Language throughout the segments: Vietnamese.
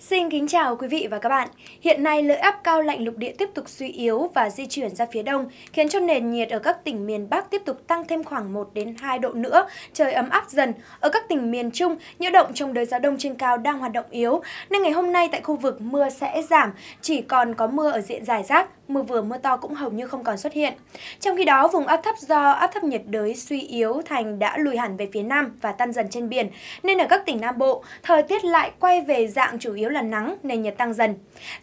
Xin kính chào quý vị và các bạn. Hiện nay lưỡi áp cao lạnh lục địa tiếp tục suy yếu và di chuyển ra phía đông, khiến cho nền nhiệt ở các tỉnh miền Bắc tiếp tục tăng thêm khoảng 1 đến 2 độ nữa, trời ấm áp dần. Ở các tỉnh miền Trung, nhiễu động trong đới gió đông trên cao đang hoạt động yếu, nên ngày hôm nay tại khu vực mưa sẽ giảm, chỉ còn có mưa ở diện dài rác, mưa vừa mưa to cũng hầu như không còn xuất hiện. Trong khi đó, vùng áp thấp do áp thấp nhiệt đới suy yếu thành đã lùi hẳn về phía nam và tan dần trên biển, nên ở các tỉnh Nam Bộ, thời tiết lại quay về dạng chủ yếu yếu là nắng nên nhiệt tăng dần.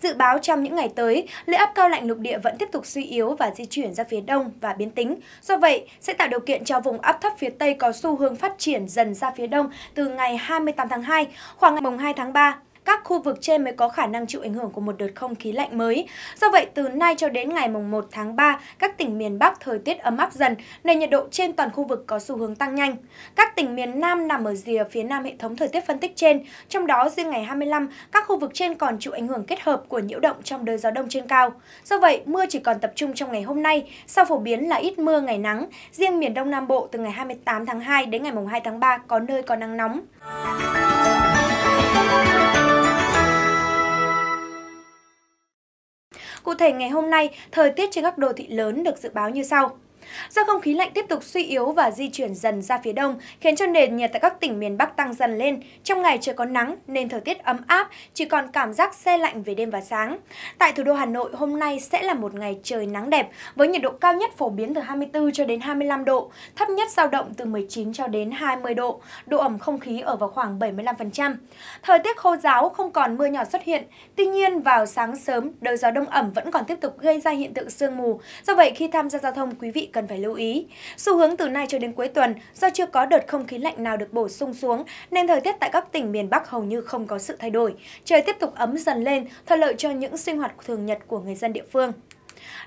Dự báo trong những ngày tới, lưỡi áp cao lạnh lục địa vẫn tiếp tục suy yếu và di chuyển ra phía đông và biến tính. Do vậy, sẽ tạo điều kiện cho vùng áp thấp phía Tây có xu hướng phát triển dần ra phía đông từ ngày 28 tháng 2, khoảng ngày 2 tháng 3 các khu vực trên mới có khả năng chịu ảnh hưởng của một đợt không khí lạnh mới. Do vậy, từ nay cho đến ngày mùng 1 tháng 3, các tỉnh miền Bắc thời tiết ấm áp dần, nên nhiệt độ trên toàn khu vực có xu hướng tăng nhanh. Các tỉnh miền Nam nằm ở rìa phía nam hệ thống thời tiết phân tích trên, trong đó riêng ngày 25, các khu vực trên còn chịu ảnh hưởng kết hợp của nhiễu động trong đới gió đông trên cao. Do vậy, mưa chỉ còn tập trung trong ngày hôm nay, sau phổ biến là ít mưa ngày nắng. Riêng miền Đông Nam Bộ từ ngày 28 tháng 2 đến ngày mùng 2 tháng 3 có nơi có nắng nóng. Cụ thể ngày hôm nay, thời tiết trên các đô thị lớn được dự báo như sau. Do không khí lạnh tiếp tục suy yếu và di chuyển dần ra phía đông, khiến cho nền nhiệt tại các tỉnh miền Bắc tăng dần lên. Trong ngày trời có nắng nên thời tiết ấm áp, chỉ còn cảm giác xe lạnh về đêm và sáng. Tại thủ đô Hà Nội, hôm nay sẽ là một ngày trời nắng đẹp với nhiệt độ cao nhất phổ biến từ 24 cho đến 25 độ, thấp nhất dao động từ 19 cho đến 20 độ, độ ẩm không khí ở vào khoảng 75%. Thời tiết khô ráo không còn mưa nhỏ xuất hiện, tuy nhiên vào sáng sớm, đới gió đông ẩm vẫn còn tiếp tục gây ra hiện tượng sương mù. Do vậy khi tham gia giao thông, quý vị cần phải lưu ý. Xu hướng từ nay cho đến cuối tuần, do chưa có đợt không khí lạnh nào được bổ sung xuống nên thời tiết tại các tỉnh miền Bắc hầu như không có sự thay đổi. Trời tiếp tục ấm dần lên, thuận lợi cho những sinh hoạt thường nhật của người dân địa phương.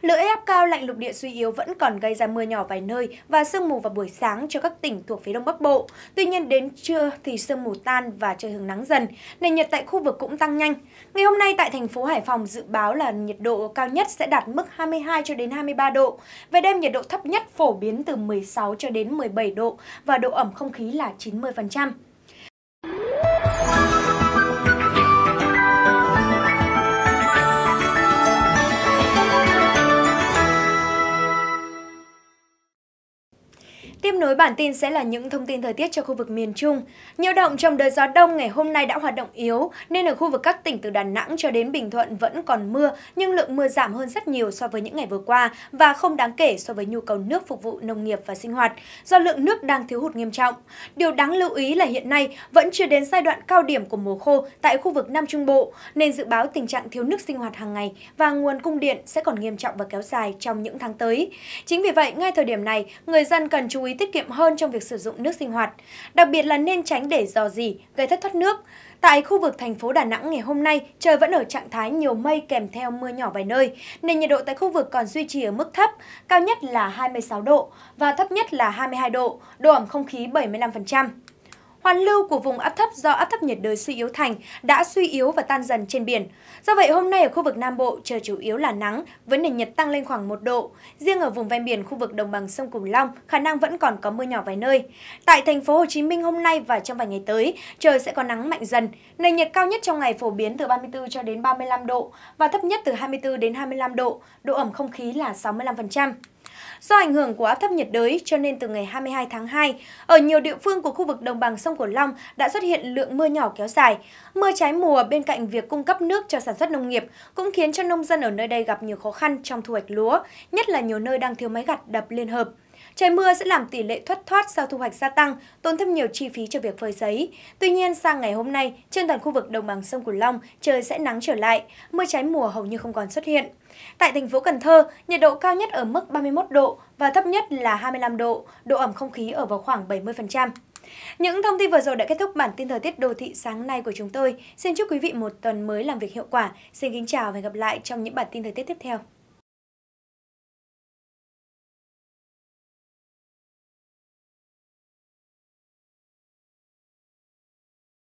Lưỡi áp cao lạnh lục địa suy yếu vẫn còn gây ra mưa nhỏ vài nơi và sương mù vào buổi sáng cho các tỉnh thuộc phía Đông Bắc Bộ. Tuy nhiên đến trưa thì sương mù tan và trời hứng nắng dần, nền nhiệt tại khu vực cũng tăng nhanh. Ngày hôm nay tại thành phố Hải Phòng dự báo là nhiệt độ cao nhất sẽ đạt mức 22 cho đến 23 độ. Về đêm nhiệt độ thấp nhất phổ biến từ 16 cho đến 17 độ và độ ẩm không khí là 90%. nối bản tin sẽ là những thông tin thời tiết cho khu vực miền Trung. Nhiễu động trong đới gió đông ngày hôm nay đã hoạt động yếu, nên ở khu vực các tỉnh từ Đà Nẵng cho đến Bình Thuận vẫn còn mưa, nhưng lượng mưa giảm hơn rất nhiều so với những ngày vừa qua và không đáng kể so với nhu cầu nước phục vụ nông nghiệp và sinh hoạt, do lượng nước đang thiếu hụt nghiêm trọng. Điều đáng lưu ý là hiện nay vẫn chưa đến giai đoạn cao điểm của mùa khô tại khu vực Nam Trung Bộ, nên dự báo tình trạng thiếu nước sinh hoạt hàng ngày và nguồn cung điện sẽ còn nghiêm trọng và kéo dài trong những tháng tới. Chính vì vậy, ngay thời điểm này, người dân cần chú ý tiết tiết kiệm hơn trong việc sử dụng nước sinh hoạt, đặc biệt là nên tránh để dò dỉ, gây thất thoát nước. Tại khu vực thành phố Đà Nẵng ngày hôm nay, trời vẫn ở trạng thái nhiều mây kèm theo mưa nhỏ vài nơi, nên nhiệt độ tại khu vực còn duy trì ở mức thấp, cao nhất là 26 độ và thấp nhất là 22 độ, độ ẩm không khí 75% hoàn lưu của vùng áp thấp do áp thấp nhiệt đới suy yếu thành đã suy yếu và tan dần trên biển. Do vậy, hôm nay ở khu vực Nam Bộ trời chủ yếu là nắng, với nền nhiệt tăng lên khoảng 1 độ. Riêng ở vùng ven biển khu vực đồng bằng sông Cửu Long, khả năng vẫn còn có mưa nhỏ vài nơi. Tại thành phố Hồ Chí Minh hôm nay và trong vài ngày tới, trời sẽ có nắng mạnh dần. Nền nhiệt cao nhất trong ngày phổ biến từ 34 cho đến 35 độ và thấp nhất từ 24 đến 25 độ, độ ẩm không khí là 65%. Do ảnh hưởng của áp thấp nhiệt đới cho nên từ ngày 22 tháng 2, ở nhiều địa phương của khu vực đồng bằng sông Cửu Long đã xuất hiện lượng mưa nhỏ kéo dài. Mưa trái mùa bên cạnh việc cung cấp nước cho sản xuất nông nghiệp cũng khiến cho nông dân ở nơi đây gặp nhiều khó khăn trong thu hoạch lúa, nhất là nhiều nơi đang thiếu máy gặt đập liên hợp. Trời mưa sẽ làm tỷ lệ thoát thoát sau thu hoạch gia tăng, tốn thêm nhiều chi phí cho việc phơi giấy. Tuy nhiên, sang ngày hôm nay, trên toàn khu vực đồng bằng sông Cửu Long, trời sẽ nắng trở lại, mưa trái mùa hầu như không còn xuất hiện. Tại thành phố Cần Thơ, nhiệt độ cao nhất ở mức 31 độ và thấp nhất là 25 độ, độ ẩm không khí ở vào khoảng 70%. Những thông tin vừa rồi đã kết thúc bản tin thời tiết đô thị sáng nay của chúng tôi. Xin chúc quý vị một tuần mới làm việc hiệu quả. Xin kính chào và hẹn gặp lại trong những bản tin thời tiết tiếp theo.